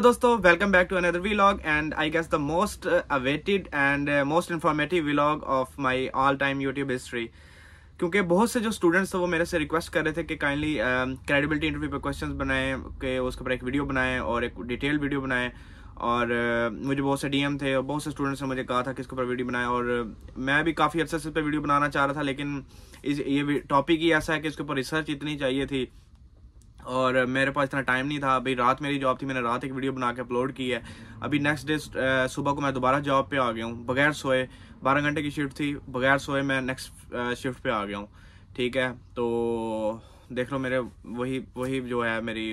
hello दोस्तों welcome back to another vlog and I guess the most awaited and most informative vlog of my all time YouTube history क्योंकि बहुत से जो students थे वो मेरे से रिक्वेस्ट कर रहे थे कि काइंडली क्रेडिबिलिटी इंटरव्यू पे क्वेश्चंस बनाएं कि उसके ऊपर एक वीडियो बनाएं और एक डिटेल वीडियो बनाएं और uh, मुझे बहुत से डी थे और बहुत से स्टूडेंट्स ने मुझे कहा था कि इसके ऊपर वीडियो बनाए और uh, मैं भी काफ़ी अच्छे से इस पर वीडियो बनाना चाह रहा था लेकिन इस ये टॉपिक ही ऐसा है कि इसके ऊपर रिसर्च इतनी चाहिए थी और मेरे पास इतना टाइम नहीं था अभी रात मेरी जॉब थी मैंने रात एक वीडियो बना के अपलोड की है अभी नेक्स्ट डे सुबह को मैं दोबारा जॉब पे आ गया हूँ बगैर सोए बारह घंटे की शिफ्ट थी बगैर सोए मैं नेक्स्ट शिफ्ट पे आ गया हूँ ठीक है तो देख लो मेरे वही वही जो है मेरी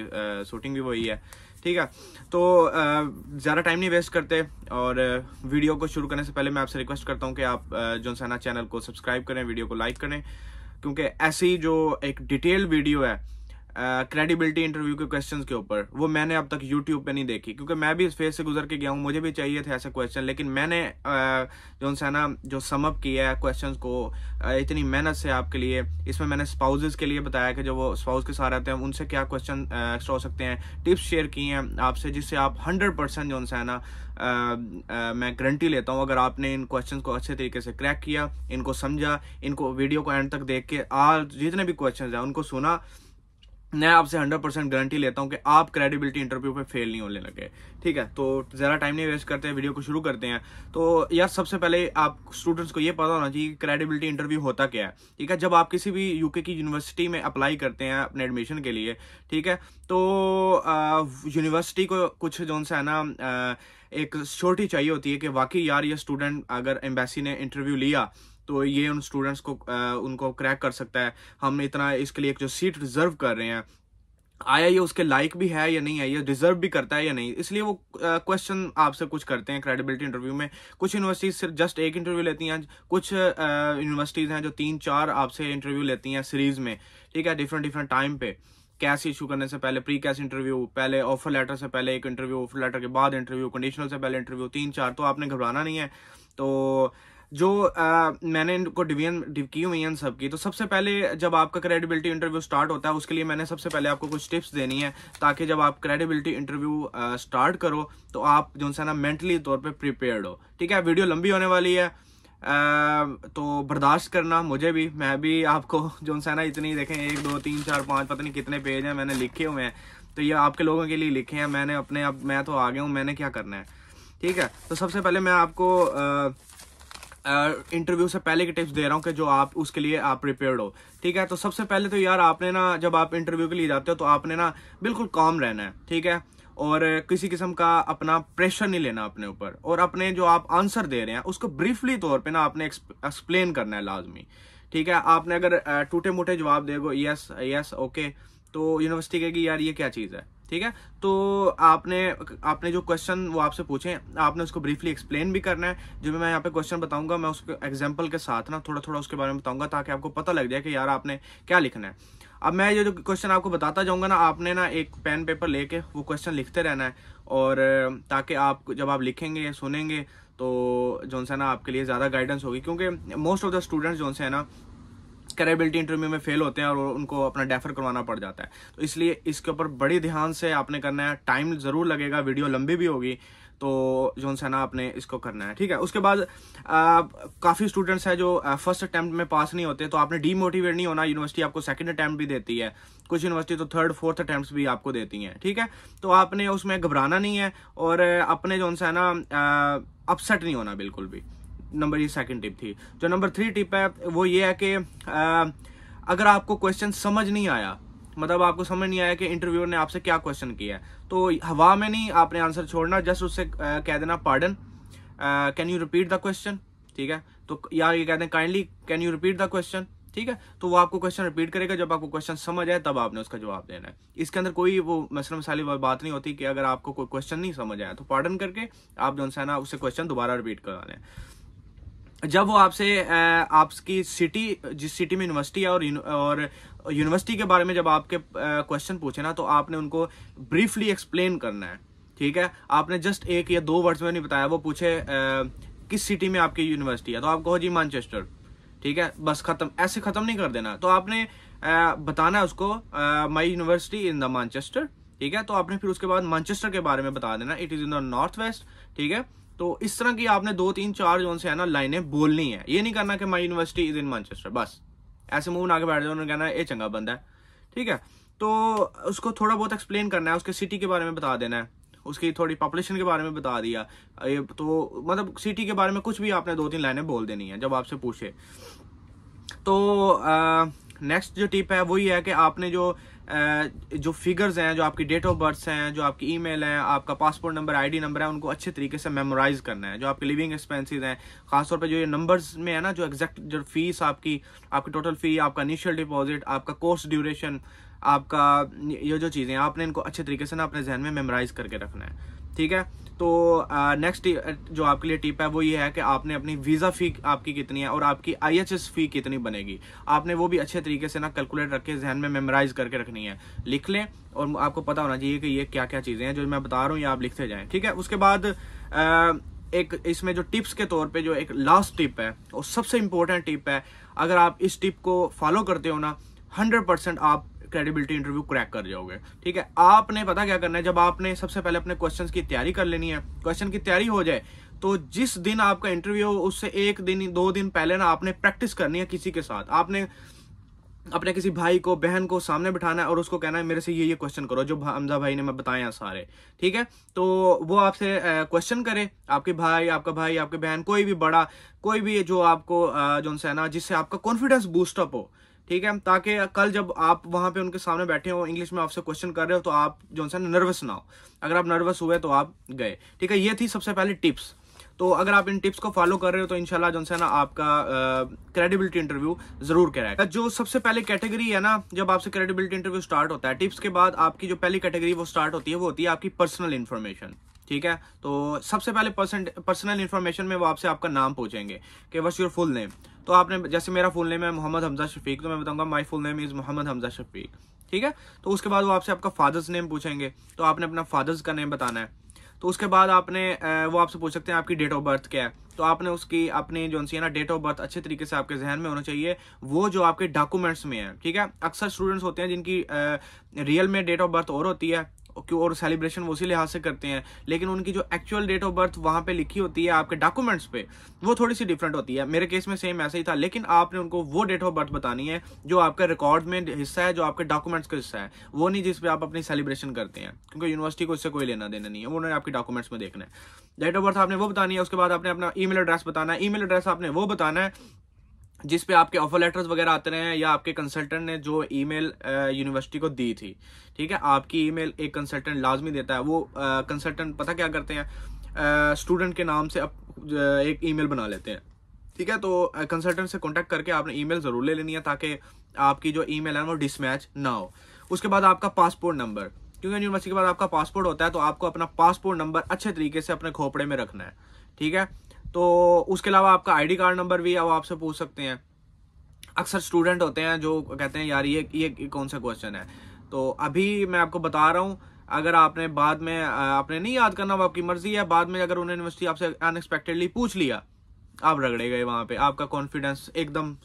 शूटिंग भी वही है ठीक है तो ज़्यादा टाइम नहीं वेस्ट करते और वीडियो को शुरू करने से पहले मैं आपसे रिक्वेस्ट करता हूँ कि आप जोनसाना चैनल को सब्सक्राइब करें वीडियो को लाइक करें क्योंकि ऐसी जो एक डिटेल वीडियो है क्रेडिबिलिटी इंटरव्यू के क्वेश्चंस के ऊपर वो मैंने अब तक यूट्यूब पे नहीं देखी क्योंकि मैं भी इस फेज से गुजर के गया हूँ मुझे भी चाहिए थे ऐसे क्वेश्चन लेकिन मैंने जो है ना जो समअप किया है क्वेश्चन को इतनी मेहनत से आपके लिए इसमें मैंने स्पाउजेज के लिए बताया कि जो वो स्पाउज के साथ रहते हैं उनसे क्या क्वेश्चन एक्स्ट्रा हो सकते हैं टिप्स शेयर किए हैं आपसे जिससे आप हंड्रेड परसेंट जो है ना मैं गारंटी लेता हूँ अगर आपने इन क्वेश्चन को अच्छे तरीके से क्रैक किया इनको समझा इनको वीडियो को एंड तक देख के आज जितने भी क्वेश्चन हैं उनको सुना मैं आपसे 100 परसेंट गारंटी लेता हूं कि आप क्रेडिबिलिटी इंटरव्यू पे फेल नहीं होने लगे ठीक है तो ज़रा टाइम नहीं वेस्ट करते वीडियो को शुरू करते हैं तो यार सबसे पहले आप स्टूडेंट्स को ये पता होना चाहिए कि क्रेडिबिलिटी इंटरव्यू होता क्या है ठीक है जब आप किसी भी यूके की यूनिवर्सिटी में अप्लाई करते हैं अपने एडमिशन के लिए ठीक है तो यूनिवर्सिटी को कुछ जो सा है ना आ, एक छोटी चाहिए होती है कि वाकई यार ये स्टूडेंट अगर एम्बेसी ने इंटरव्यू लिया तो ये उन स्टूडेंट्स को आ, उनको क्रैक कर सकता है हम इतना इसके लिए एक जो सीट रिजर्व कर रहे हैं आया ये उसके लाइक भी है या नहीं है ये डिजर्व भी करता है या नहीं इसलिए वो क्वेश्चन आपसे कुछ करते हैं क्रेडिबिलिटी इंटरव्यू में कुछ यूनिवर्सिटीज सिर्फ जस्ट एक इंटरव्यू लेती हैं कुछ यूनिवर्सिटीज़ हैं जो तीन चार आपसे इंटरव्यू लेती हैं सीरीज में ठीक है डिफरेंट डिफरेंट टाइम पे कैश इशू करने से पहले प्री कैश इंटरव्यू पहले ऑफर लेटर से पहले एक इंटरव्यू ऑफर लेटर के बाद इंटरव्यू कंडीशनल से पहले इंटरव्यू तीन चार तो आपने घबराना नहीं है तो जो आ, मैंने इनको डिवीजन की हुई है इन सब की तो सबसे पहले जब आपका क्रेडिबिलिटी इंटरव्यू स्टार्ट होता है उसके लिए मैंने सबसे पहले आपको कुछ टिप्स देनी है ताकि जब आप क्रेडिबिलिटी इंटरव्यू स्टार्ट करो तो आप जो है ना मेंटली तौर पर प्रिपेयर्ड हो ठीक है वीडियो लंबी होने वाली है आ, तो बर्दाश्त करना मुझे भी मैं भी आपको जो है ना इतनी देखें एक दो तीन चार पाँच पता नहीं कितने पेज हैं मैंने लिखे हुए हैं तो ये आपके लोगों के लिए लिखे हैं मैंने अपने अब मैं तो आ गया हूँ मैंने क्या करना है ठीक है तो सबसे पहले मैं आपको आ, इंटरव्यू से पहले की टिप्स दे रहा हूँ कि जो आप उसके लिए आप प्रिपेयर्ड हो ठीक है तो सबसे पहले तो यार आपने ना जब आप इंटरव्यू के लिए जाते हो तो आपने ना बिल्कुल काम रहना है ठीक है और किसी किस्म का अपना प्रेशर नहीं लेना अपने ऊपर और अपने जो आप आंसर दे रहे हैं उसको ब्रीफली तौर पर ना आपने एक्सप्लेन करना है लाजमी ठीक है आपने अगर टूटे मोटे जवाब देगो यस यस ओके तो यूनिवर्सिटी कहेगी यार ये क्या चीज़ है ठीक है तो आपने आपने जो क्वेश्चन वो आपसे पूछे आपने उसको ब्रीफली एक्सप्लेन भी करना है जो भी मैं यहाँ पे क्वेश्चन बताऊंगा मैं उसके एग्जाम्पल के साथ ना थोड़ा थोड़ा उसके बारे में बताऊंगा ताकि आपको पता लग जाए कि यार आपने क्या लिखना है अब मैं ये जो क्वेश्चन आपको बताता जाऊंगा ना आपने ना एक पेन पेपर लेके वो क्वेश्चन लिखते रहना है और ताकि आप जब आप लिखेंगे सुनेंगे तो जो है ना आपके लिए ज़्यादा गाइडेंस होगी क्योंकि मोस्ट ऑफ द स्टूडेंट्स जो है ना करेबिलिटी इंटरव्यू में फेल होते हैं और उनको अपना डेफर करवाना पड़ जाता है तो इसलिए इसके ऊपर बड़ी ध्यान से आपने करना है टाइम ज़रूर लगेगा वीडियो लंबी भी होगी तो जो है ना आपने इसको करना है ठीक है उसके बाद काफ़ी स्टूडेंट्स हैं जो फर्स्ट अटैम्प्ट में पास नहीं होते तो आपने डीमोटिवेट नहीं होना यूनिवर्सिटी आपको सेकंड अटैम्प्ट भी देती है कुछ यूनिवर्सिटी तो थर्ड फोर्थ अटैम्प्ट भी आपको देती हैं ठीक है तो आपने उसमें घबराना नहीं है और अपने जो है ना अपसेट नहीं होना बिल्कुल भी नंबर ये सेकंड टिप थी जो नंबर थ्री टिप है वो ये है कि अगर आपको क्वेश्चन समझ नहीं आया मतलब आपको समझ नहीं आया कि इंटरव्यूअर ने आपसे क्या क्वेश्चन किया है तो हवा में नहीं आपने आंसर छोड़ना जस्ट उससे कह देना pardon can you repeat the question ठीक है तो या ये कहते हैं kindly can you repeat the question ठीक है तो वो आपको क्वेश्चन रिपीट करेगा जब आपको क्वेश्चन समझ आए तब आपने उसका जवाब देना है इसके अंदर कोई वो मसल मसाली बात नहीं होती कि अगर आपको कोई क्वेश्चन नहीं समझ आया तो पार्डन करके आप जो है ना उससे क्वेश्चन दोबारा रिपीट करवा लें जब वो आपसे आपकी सिटी जिस सिटी में यूनिवर्सिटी है और और यूनिवर्सिटी के बारे में जब आपके क्वेश्चन पूछे ना तो आपने उनको ब्रीफली एक्सप्लेन करना है ठीक है आपने जस्ट एक या दो वर्ड्स में नहीं बताया वो पूछे किस सिटी में आपकी यूनिवर्सिटी है तो आप कहो जी मानचेस्टर ठीक है बस खत्म ऐसे खत्म नहीं कर देना तो आपने बताना उसको my university in the Manchester ठीक है तो आपने फिर उसके बाद मानचेस्टर के बारे में बता देना it is in the north west ठीक है तो इस तरह की आपने दो तीन चार जोन से है ना लाइनें बोलनी है ये नहीं करना कि my university is in Manchester बस ऐसे मुंह ना के बैठ जाओ उन्होंने कहना ये चंगा बंदा है ठीक है तो उसको थोड़ा बहुत एक्सप्लेन करना है उसके सिटी के बारे में बता देना है उसकी थोड़ी पॉपुलेशन के बारे में बता दिया ये तो मतलब सिटी के बारे में कुछ भी आपने दो तीन लाइनें बोल देनी है जब आपसे पूछे तो नेक्स्ट जो टिप है वही है कि आपने जो जो फिगर्स हैं जो आपकी डेट ऑफ बर्थ हैं जो आपकी ईमेल है आपका पासपोर्ट नंबर आईडी नंबर है उनको अच्छे तरीके से मेमोराइज करना है जो आपके लिविंग एक्सपेंसेस हैं खासतौर पर जो ये नंबर्स में है ना जो एग्जैक्ट जो फीस आपकी आपकी टोटल फी आपका इनिशियल डिपॉजिट आपका कोर्स ड्यूरेशन आपका ये जो चीज़ें आपने इनको अच्छे तरीके से ना अपने जहन में मेमोराइज करके रखना है ठीक है तो नेक्स्ट जो आपके लिए टिप है वो ये है कि आपने अपनी वीज़ा फ़ी आपकी कितनी है और आपकी आई एच एस फ़ी कितनी बनेगी आपने वो भी अच्छे तरीके से ना कैलकुलेट रख के जहन में मेमोराइज करके रखनी है लिख लें और आपको पता होना चाहिए कि ये क्या क्या चीज़ें हैं जो मैं बता रहा हूँ ये आप लिखते जाएँ ठीक है उसके बाद आ, एक इसमें जो टिप्स के तौर पर जो एक लास्ट टिप है और सबसे इम्पोर्टेंट टिप है अगर आप इस टिप को फॉलो करते हो ना हंड्रेड परसेंट आप क्रेडिबिलिटी इंटरव्यू क्रैक कर जाओगे ठीक है आपने पता क्या करना है जब आपने सबसे पहले अपने क्वेश्चन की तैयारी कर लेनी है क्वेश्चन की तैयारी हो जाए तो जिस दिन आपका इंटरव्यू हो उससे एक दिन दो दिन पहले ना आपने प्रैक्टिस करनी है किसी के साथ आपने अपने किसी भाई को बहन को सामने बिठाना है और उसको कहना है मेरे से ये ये क्वेश्चन करो जो हमजा भाई ने मैं बताया सारे ठीक है तो वो आपसे क्वेश्चन करे आपके भाई आपका भाई आपके बहन कोई भी बड़ा कोई भी जो आपको जो है ना जिससे आपका कॉन्फिडेंस बूस्टअप हो ठीक है ताकि कल जब आप वहां पे उनके सामने बैठे हो इंग्लिश में आपसे क्वेश्चन कर रहे हो तो आप जो है नर्वस ना हो अगर आप नर्वस हुए तो आप गए ठीक है ये थी सबसे पहले टिप्स तो अगर आप इन टिप्स को फॉलो कर रहे हो तो इनशाला जो है ना आपका क्रेडिबिलिटी इंटरव्यू जरूर कराएगा जो सबसे पहले कैटेगरी है ना जब आपसे क्रेडिबिलिटी इंटरव्यू स्टार्ट होता है टिप्स के बाद आपकी जो पहली कैटेगरी वो स्टार्ट होती है वो होती है आपकी पर्सनल इन्फॉर्मेशन ठीक है तो सबसे पहले पर्सनल इन्फॉर्मेशन में वो आपसे आपका नाम पूछेंगे कि वॉट्स योर फुल नेम तो आपने जैसे मेरा फुल नेम है मोहम्मद हमजा शफीक तो मैं बताऊंगा my full name is Mohammad Hamza Shafiq ठीक है तो उसके बाद वो आपसे आपका फादर्स नेम पूछेंगे तो आपने अपना फादर्स का नेम बताना है तो उसके बाद आपने वो आपसे पूछ सकते हैं आपकी डेट ऑफ बर्थ क्या है तो आपने उसकी अपनी जो है ना डेट ऑफ बर्थ अच्छे तरीके से आपके जहन में होना चाहिए वो जो आपके डॉक्यूमेंट्स में है ठीक है अक्सर स्टूडेंट्स होते हैं जिनकी रियल में डेट ऑफ बर्थ और होती है और सेलिब्रेशन वो उसी लिहाज से करते हैं लेकिन उनकी जो एक्चुअल डेट ऑफ बर्थ वहाँ पे लिखी होती है आपके डॉक्यूमेंट्स पे वो थोड़ी सी डिफरेंट होती है मेरे केस में सेम ऐसा ही था लेकिन आपने उनको वो डेट ऑफ बर्थ बतानी है जो आपके रिकॉर्ड में हिस्सा है जो आपके डॉक्यूमेंट्स का हिस्सा है वो नहीं जिसपे आप अपनी सेलिब्रेशन करते हैं क्योंकि यूनिवर्सिटी को इससे कोई लेना देना नहीं है उन्होंने आपके डॉक्यूमेंट्स में देखना है डेट ऑफ बर्थ आपने वो बतानी है उसके बाद आपने अपना ई एड्रेस बताना है ई एड्रेस आपने वो बताना है जिस पे आपके ऑफर लेटर्स वगैरह आते रहे हैं या आपके कंसल्टेंट ने जो ईमेल यूनिवर्सिटी को दी थी ठीक है आपकी ईमेल एक कंसल्टेंट लाजमी देता है वो कंसल्टेंट पता क्या करते हैं स्टूडेंट के नाम से आप एक ईमेल बना लेते हैं ठीक है तो कंसल्टेंट से कांटेक्ट करके आपने ई ज़रूर ले लेनी है ताकि आपकी जो ई है वो डिसमैच ना हो उसके बाद आपका पासपोर्ट नंबर क्योंकि यूनिवर्सिटी के बाद आपका पासपोर्ट होता है तो आपको अपना पासपोर्ट नंबर अच्छे तरीके से अपने खोपड़े में रखना है ठीक है तो उसके अलावा आपका आईडी कार्ड नंबर भी अब आपसे पूछ सकते हैं अक्सर स्टूडेंट होते हैं जो कहते हैं यार ये ये कौन सा क्वेश्चन है तो अभी मैं आपको बता रहा हूँ अगर आपने बाद में आपने नहीं याद करना वो आपकी मर्जी है बाद में अगर उन्हें यूनिवर्सिटी आपसे अनएक्सपेक्टेडली पूछ लिया आप रगड़े गए वहाँ पे आपका कॉन्फिडेंस एकदम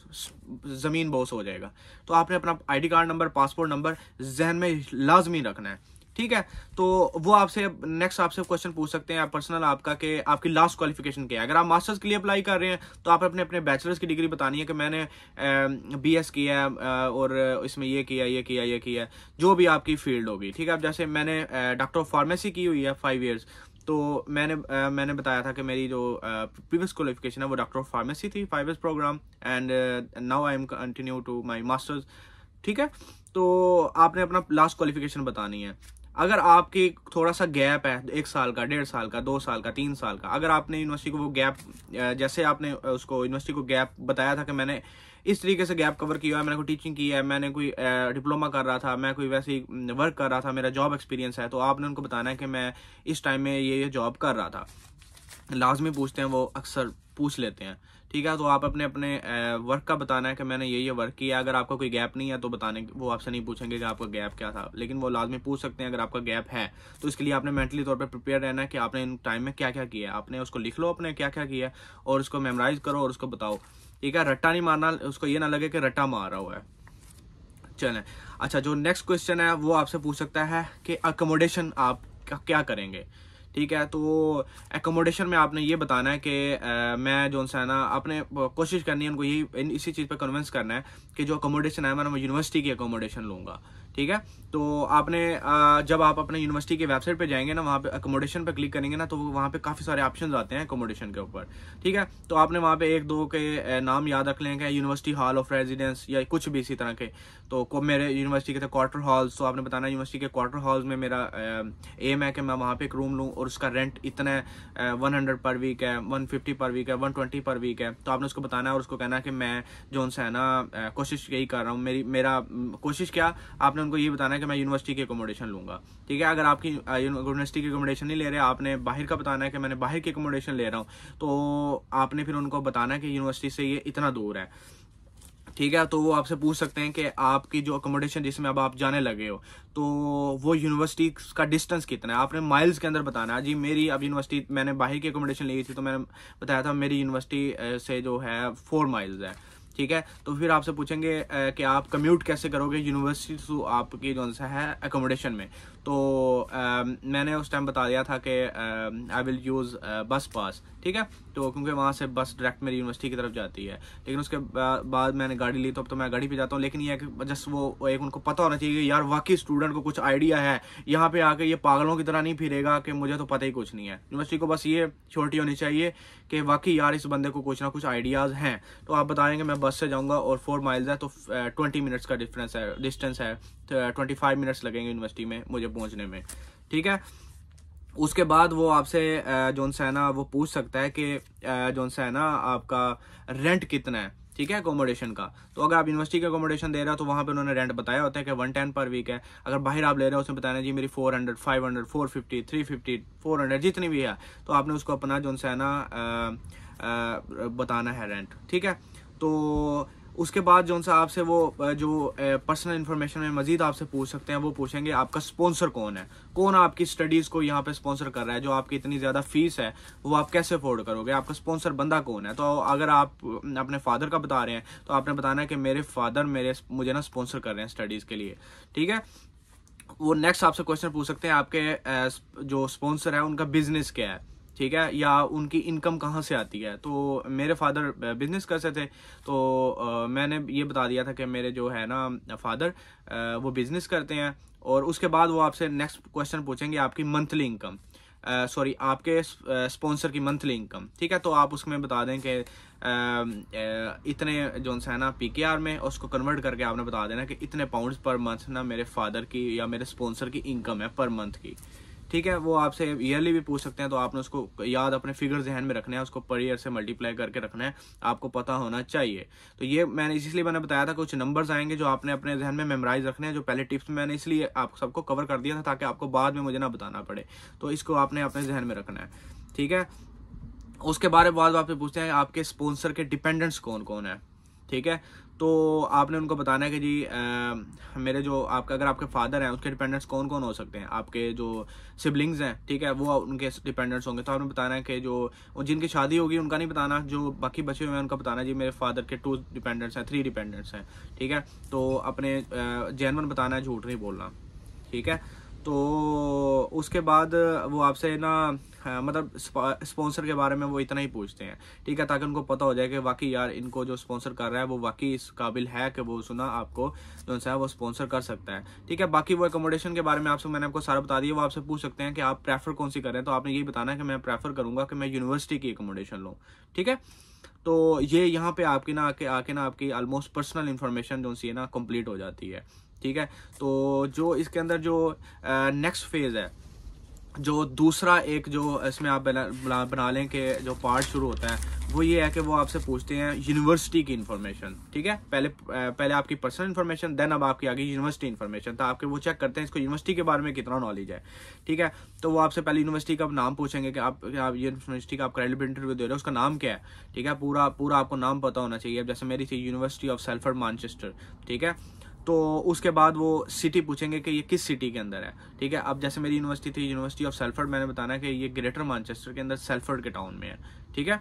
ज़मीन बोस हो जाएगा तो आपने अपना ID card number passport number जहन में लाजमी रखना है ठीक है तो वो आपसे नेक्स्ट आपसे क्वेश्चन पूछ सकते हैं आप पर्सनल आपका कि आपकी लास्ट क्वालिफिकेशन क्या है अगर आप मास्टर्स के लिए अप्लाई कर रहे हैं तो आप अपने अपने बैचलर्स की डिग्री बतानी है कि मैंने बी एस किया है और इसमें ये किया ये किया ये किया जो भी आपकी फील्ड होगी ठीक है आप जैसे मैंने डॉक्टर ऑफ फार्मेसी की हुई है फाइव ईयर्स तो मैंने आ, मैंने बताया था कि मेरी जो प्रीवियस क्वालिफिकेशन है वो डॉक्टर ऑफ फार्मेसी थी five years program and now I am continue to my masters ठीक है तो आपने अपना लास्ट क्वालिफिकेशन बतानी है अगर आपकी थोड़ा सा गैप है एक साल का डेढ़ साल का दो साल का तीन साल का अगर आपने यूनिवर्सिटी को वो गैप जैसे आपने उसको यूनिवर्सिटी को गैप बताया था कि मैंने इस तरीके से गैप कवर किया है मैंने कोई टीचिंग की है मैंने कोई डिप्लोमा कर रहा था मैं कोई वैसे ही वर्क कर रहा था मेरा जॉब एक्सपीरियंस है तो आपने उनको बताना है कि मैं इस टाइम में ये ये जॉब कर रहा था लाजमी पूछते हैं वो अक्सर पूछ लेते हैं ठीक है तो आप अपने अपने वर्क का बताना है कि मैंने ये ये वर्क किया अगर आपका कोई गैप नहीं है तो बताने वो आपसे नहीं पूछेंगे कि आपका गैप क्या था लेकिन वो लाजमी पूछ सकते हैं अगर आपका गैप है तो इसके लिए आपने मेंटली तौर पर प्रिपेयर रहना है कि आपने इन टाइम में क्या क्या किया आपने उसको लिख लो अपने क्या क्या किया और उसको मेमोराइज करो और उसको बताओ ठीक है रट्टा नहीं मारना उसको ये ना लगे कि रट्टा मार रहा हुआ है चले अच्छा जो नेक्स्ट क्वेश्चन है वो आपसे पूछ सकता है कि अकोमोडेशन आप क्या करेंगे ठीक है तो एकोमोडेशन में आपने ये बताना है कि मैं जो है ना आपने कोशिश करनी है उनको यही इसी चीज़ पर कन्विंस करना है कि जो अकोमोडेशन है मैं यूनिवर्सिटी की अकोमोडेशन लूँगा ठीक है तो आपने जब आप अपने यूनिवर्सिटी के वेबसाइट पे जाएंगे ना वहाँ पे अकोमोडेशन पे क्लिक करेंगे ना तो वहाँ पे काफ़ी सारे ऑप्शन आते हैं अकोमोडेशन के ऊपर ठीक है तो आपने वहाँ पे एक दो के नाम याद रख लेंगे यूनिवर्सिटी हॉल ऑफ रेजिडेंस या कुछ भी इसी तरह के तो मेरे यूनिवर्सिटी के थे क्वार्टर हॉल्स तो आपने बताना यूनिवर्सिटी के क्वार्टर हॉल्स में मेरा एम है कि मैं वहाँ पर एक रूम लूँ और उसका रेंट इतना है वन पर वीक है वन पर वीक है वन पर वीक है तो आपने उसको बताना है और उसको कहना है कि मैं जो है ना कोशिश यही कर रहा हूँ मेरी मेरा कोशिश क्या आपने उनको ये बताना है कि मैं यूनिवर्सिटी की अकोमोडेशन लूँगा ठीक है अगर आपकी यूनिवर्सिटी की अकोमोडेशन नहीं ले रहे आपने बाहर का बताना है कि मैंने बाहर की अकोमोडेशन ले रहा हूँ तो आपने फिर उनको बताना है कि यूनिवर्सिटी से ये इतना दूर है ठीक है तो वो आपसे पूछ सकते हैं कि आपकी जो अकोमोडेशन जिसमें अब आप जाने लगे हो तो वो यूनिवर्सिटी का डिस्टेंस कितना है आपने माइल्स के अंदर बताना है जी मेरी अब यूनिवर्सिटी मैंने बाहर की अकोमोडेशन ली थी तो मैंने बताया था मेरी यूनिवर्सिटी से जो है फोर माइल्स है ठीक है तो फिर आपसे पूछेंगे कि आप कम्यूट कैसे करोगे यूनिवर्सिटी थ्रू आपकी जो है एकोमोडेशन में तो आ, um, मैंने उस टाइम बता दिया था कि आई विल यूज़ बस पास ठीक है तो क्योंकि वहाँ से बस डायरेक्ट मेरी यूनिवर्सिटी की तरफ जाती है लेकिन उसके बाद मैंने गाड़ी ली तो अब तो मैं गाड़ी पे जाता हूँ लेकिन ये जस्ट वो एक उनको पता होना चाहिए कि यार वाकई स्टूडेंट को कुछ आइडिया है यहाँ पे आके ये पागलों की तरह नहीं फिरेगा कि मुझे तो पता ही कुछ नहीं है यूनिवर्सिटी को बस ये छोटी होनी चाहिए कि वाकई यार इस बंदे को कुछ ना कुछ आइडियाज़ हैं तो आप बताएंगे मैं बस से जाऊँगा और फोर माइल्स है तो ट्वेंटी uh, मिनट्स का डिफरेंस है डिस्टेंस है ट्वेंटी फाइव मिनट्स लगेंगे यूनिवर्सिटी में मुझे पहुँचने में ठीक है उसके बाद वो आपसे जॉन सैना वो पूछ सकता है कि जॉन सैना आपका रेंट कितना है ठीक है अकोमोडेशन का तो अगर आप यूनिवर्सिटी का अकोमोडेशन दे रहे हो तो वहाँ पे उन्होंने रेंट बताया होता है कि वन टेन पर वीक है अगर बाहर आप ले रहे हो उसमें बताया जी मेरी four hundred five hundred four fifty three fifty four hundred जितनी भी है तो आपने उसको अपना जो सैना बताना है रेंट ठीक है तो उसके बाद जो सा आपसे वो जो पर्सनल इन्फॉर्मेशन में मजीद आपसे पूछ सकते हैं वो पूछेंगे आपका स्पॉन्सर कौन है कौन आपकी स्टडीज़ को यहाँ पे स्पॉन्सर कर रहा है जो आपकी इतनी ज़्यादा फीस है वो आप कैसे अफोर्ड करोगे आपका स्पॉन्सर बंदा कौन है तो अगर आप अपने फादर का बता रहे हैं तो आपने बताना है कि मेरे फादर मेरे मुझे ना स्पॉन्सर कर रहे हैं स्टडीज़ के लिए ठीक है वो नेक्स्ट आपसे क्वेश्चन पूछ सकते हैं आपके जो स्पॉन्सर है उनका बिजनेस क्या है ठीक है या उनकी इनकम कहाँ से आती है तो मेरे फादर बिजनेस करते थे तो आ, मैंने ये बता दिया था कि मेरे जो है ना फादर आ, वो बिजनेस करते हैं और उसके बाद वो आपसे नेक्स्ट क्वेश्चन पूछेंगे आपकी मंथली इनकम सॉरी आपके स्पॉन्सर की मंथली इनकम ठीक है तो आप उसमें बता दें कि इतने जो है ना पी में उसको कन्वर्ट करके आपने बता देना कि इतने पाउंड्स पर मंथ ना मेरे फादर की या मेरे स्पॉन्सर की इनकम है पर मंथ की ठीक है वो आपसे ईयरली भी पूछ सकते हैं तो आपने उसको याद अपने फिगर जहन में रखना है उसको पर ईयर से मल्टीप्लाई करके रखना है आपको पता होना चाहिए तो ये मैंने इसलिए मैंने बताया था कुछ नंबर्स आएंगे जो आपने अपने जहन में मेमोराइज रखने हैं जो पहले टिप्स में मैंने इसलिए आप सबको कवर कर दिया था ताकि आपको बाद में मुझे ना बताना पड़े तो इसको आपने अपने जहन में रखना है ठीक है उसके बारे में बाद आपसे पूछते हैं आपके स्पॉन्सर के डिपेंडेंट्स कौन कौन है ठीक है तो आपने उनको बताना है कि जी आ, मेरे जो आपका अगर आपके फादर हैं उसके डिपेंडेंट्स कौन कौन हो सकते हैं आपके जो सिबलिंग्स हैं ठीक है वो उनके डिपेंडेंट्स होंगे तो आपने बताना है कि जो जिनकी शादी होगी उनका नहीं बताना जो बाकी बचे हुए हैं उनका बताना जी मेरे फादर के टू डिपेंडेंट्स हैं थ्री डिपेंडेंट्स हैं ठीक है तो अपने जैनवन बताना है झूठ नहीं बोलना ठीक है तो उसके बाद वो आपसे ना मतलब स्पॉन्सर के बारे में वो इतना ही पूछते हैं ठीक है ताकि उनको पता हो जाए कि वाकई यार इनको जो स्पॉन्सर कर रहा है वो वाकई इस काबिल है कि वो सुना आपको जो है वो स्पॉन्सर कर सकता है ठीक है बाकी वो एकोमोडेशन के बारे में आपसे मैंने आपको सारा बता दिया वो आपसे पूछ सकते हैं कि आप प्रेफर कौन सी करें तो आपने यही बताना है कि मैं प्रेफर करूंगा कि मैं यूनिवर्सिटी की एकोमोडेशन लूँ ठीक है तो ये यहाँ पे आपकी ना आके आके ना आपकी ऑलमोस्ट पर्सनल इन्फॉर्मेशन जो सी है ना कंप्लीट हो जाती है ठीक है तो जो इसके अंदर जो नेक्स्ट फेज़ है जो दूसरा एक जो इसमें आप बना बना लें कि जो पार्ट शुरू होता है वो ये है कि वो आपसे पूछते हैं यूनिवर्सिटी की इन्फॉर्मेशन ठीक है पहले पहले आपकी पर्सनल इन्फॉर्मेशन देन अब आपकी आगे यूनिवर्सिटी इन्फॉर्मेशन तो आपके वो चेक करते हैं इसको यूनिवर्सिटी के बारे में कितना नॉलेज है ठीक है तो वो आपसे पहले यूनिवर्सिटी का नाम पूछेंगे कि आप आप यूनिवर्सिटी का आप क्रेडिट इंटरव्यू दे रहे हो उसका नाम क्या है ठीक है पूरा पूरा आपको नाम पता होना चाहिए जैसे मेरी थी यूनिवर्सिटी ऑफ सेल्फर मानचेस्टर ठीक है तो उसके बाद वो सिटी पूछेंगे कि ये किस सिटी के अंदर है ठीक है अब जैसे मेरी यूनिवर्सिटी थी यूनिवर्सिटी ऑफ सेल्फर्ड मैंने बताना कि ये ग्रेटर मानचेस्टर के अंदर सेल्फर्ड के टाउन में है ठीक है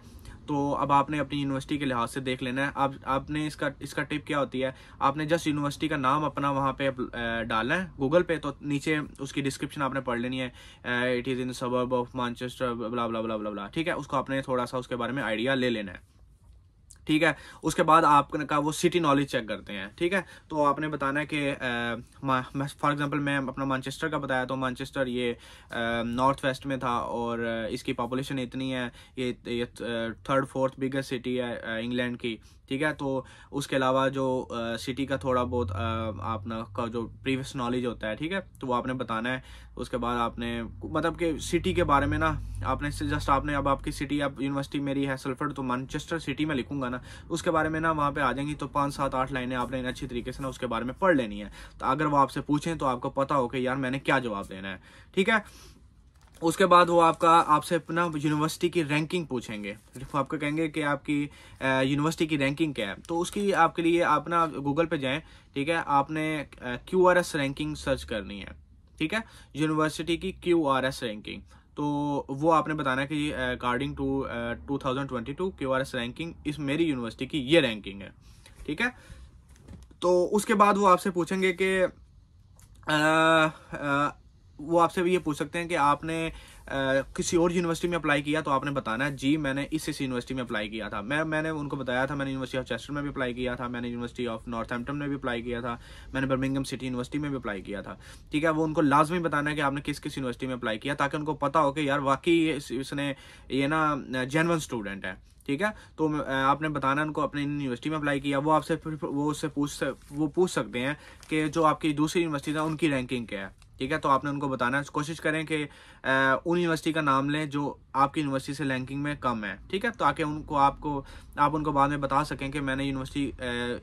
तो अब आपने अपनी यूनिवर्सिटी के लिहाज से देख लेना है आप आपने इसका इसका टिप क्या होती है आपने जस्ट यूनिवर्सिटी का नाम अपना वहाँ पे डालना है गूगल पे तो नीचे उसकी डिस्क्रिप्शन आपने पढ़ लेनी है it is in suburb of Manchester blah blah बला ठीक है उसको आपने थोड़ा सा उसके बारे में आइडिया ले लेना है ठीक है उसके बाद का वो सिटी नॉलेज चेक करते हैं ठीक है तो आपने बताना है कि फॉर एग्जांपल मैं अपना मानचेस्टर का बताया तो मानचेस्टर ये नॉर्थ वेस्ट में था और इसकी पॉपुलेशन इतनी है ये, ये थर्ड फोर्थ बिगेस्ट सिटी है इंग्लैंड की ठीक है तो उसके अलावा जो सिटी का थोड़ा बहुत आपना का जो प्रीवियस नॉलेज होता है ठीक है तो वो आपने बताना है उसके बाद आपने मतलब कि सिटी के बारे में ना आपने जस्ट आपने अब आपकी सिटी अब यूनिवर्सिटी मेरी है सल्फर्ड तो मानचेस्टर सिटी में लिखूंगा ना उसके बारे में ना वहाँ पे आ जाएंगी तो पाँच सात आठ लाइनें आपने अच्छी तरीके से ना उसके बारे में पढ़ लेनी है तो अगर वो आपसे पूछें तो आपको पता हो कि यार मैंने क्या जवाब देना है ठीक है उसके बाद वो आपका आपसे अपना यूनिवर्सिटी की रैंकिंग पूछेंगे वो आपको कहेंगे कि आपकी यूनिवर्सिटी की रैंकिंग क्या है तो उसकी आपके लिए आप ना गूगल पे जाएं ठीक है आपने Q R S ranking search करनी है ठीक है यूनिवर्सिटी की क्यू आर एस रैंकिंग तो वो आपने बताना कि according to two thousand twenty two Q R S ranking इस मेरी यूनिवर्सिटी की ये रैंकिंग है ठीक है तो उसके बाद वो आपसे पूछेंगे कि वो आपसे भी ये पूछ सकते हैं कि आपने आ, किसी और यूनिवर्सिटी में अप्लाई किया तो आपने बताना है जी मैंने इस इस यूनिवर्सिटी में अप्लाई किया था मैं मैंने उनको बताया था मैंने यूनिवर्सिटी ऑफ चेस्टर में भी अप्लाई किया था मैंने यूनिवर्सिटी ऑफ नॉर्थ एम्पटन में भी अप्लाई किया था मैंने बर्मिंगम सिटी यूनिवर्सिटी में भी अप्लाई किया था ठीक है वो उनको लाजमी बताना है कि आपने किस किस यूनिवर्सिटी में अप्लाई किया ताकि उनको पता हो कि यार वाकई इसने ये ना जेनवन स्टूडेंट है ठीक है तो आपने बताना उनको अपने यूनिवर्सिटी में अप्लाई किया वो आपसे वो उससे पूछ वो पूछ सकते हैं कि जो आपकी दूसरी यूनिवर्सिटी था उनकी रैंकिंग क्या है ठीक है तो आपने उनको बताना है कोशिश करें कि उन यूनिवर्सिटी का नाम लें जो आपकी यूनिवर्सिटी से रैंकिंग में कम है ठीक है ताकि उनको आपको आप उनको बाद में बता सकें कि मैंने यूनिवर्सिटी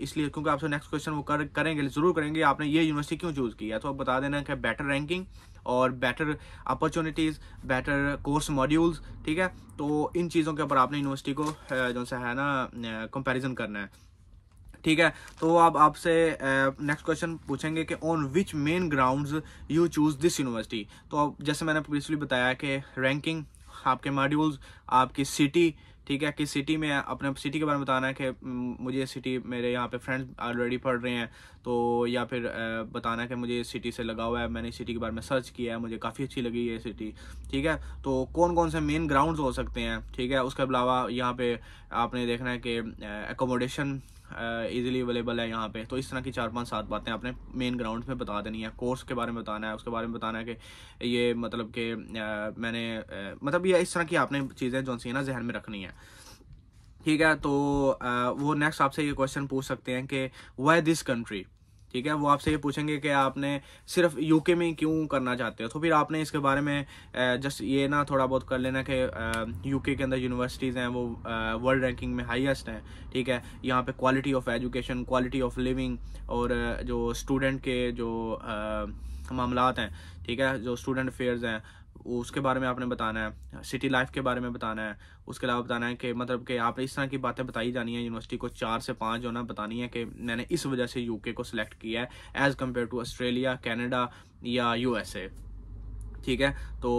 इसलिए क्योंकि आपसे नेक्स्ट क्वेश्चन वो कर करेंगे ज़रूर करेंगे आपने ये यूनिवर्सिटी क्यों चूज़ किया तो आप बता देना कि बेटर रैंकिंग और better opportunities better course modules ठीक है तो इन चीज़ों के ऊपर आपने यूनिवर्सिटी को जो सा है ना कंपेरिजन करना है ठीक है तो अब आपसे नेक्स्ट क्वेश्चन पूछेंगे कि on which main grounds you choose this university तो अब जैसे मैंने प्रीवियसली बताया कि रैंकिंग आपके मॉड्यूल्स आपकी सिटी ठीक है कि सिटी में अपने सिटी के बारे में बताना है कि मुझे सिटी मेरे यहाँ पे फ्रेंड्स ऑलरेडी पढ़ रहे हैं तो या फिर बताना है कि मुझे सिटी से लगा हुआ है मैंने सिटी के बारे में सर्च किया है मुझे काफ़ी अच्छी लगी ये सिटी ठीक है तो कौन कौन से मेन ग्राउंड्स हो सकते हैं ठीक है उसके अलावा यहाँ पे आपने देखना है कि एकोमोडेशन इजीली अवेलेबल है यहाँ पे तो इस तरह की चार पांच सात बातें आपने मेन ग्राउंड में बता देनी है कोर्स के बारे में बताना है उसके बारे में बताना है कि ये मतलब कि मैंने आ, मतलब ये इस तरह की आपने चीज़ें जो सी ना जहन में रखनी है ठीक है तो आ, वो नेक्स्ट आपसे ये क्वेश्चन पूछ सकते हैं कि वाई दिस कंट्री ठीक है वो आपसे ये पूछेंगे कि आपने सिर्फ यूके में क्यों करना चाहते हो तो फिर आपने इसके बारे में जस्ट ये ना थोड़ा बहुत कर लेना कि यूके के अंदर यूनिवर्सिटीज़ हैं वो वर्ल्ड रैंकिंग में हाईएस्ट हैं ठीक है यहाँ पे quality of education quality of living और जो स्टूडेंट के जो मामला हैं ठीक है जो स्टूडेंट अफेयर्स हैं उसके बारे में आपने बताना है सिटी लाइफ के बारे में बताना है उसके अलावा बताना है कि मतलब कि आपने इस तरह की बातें बताई जानी है यूनिवर्सिटी को चार से पाँच जो ना बतानी है कि मैंने इस वजह से यूके को सिलेक्ट किया है as compare to Australia Canada या यू ठीक है तो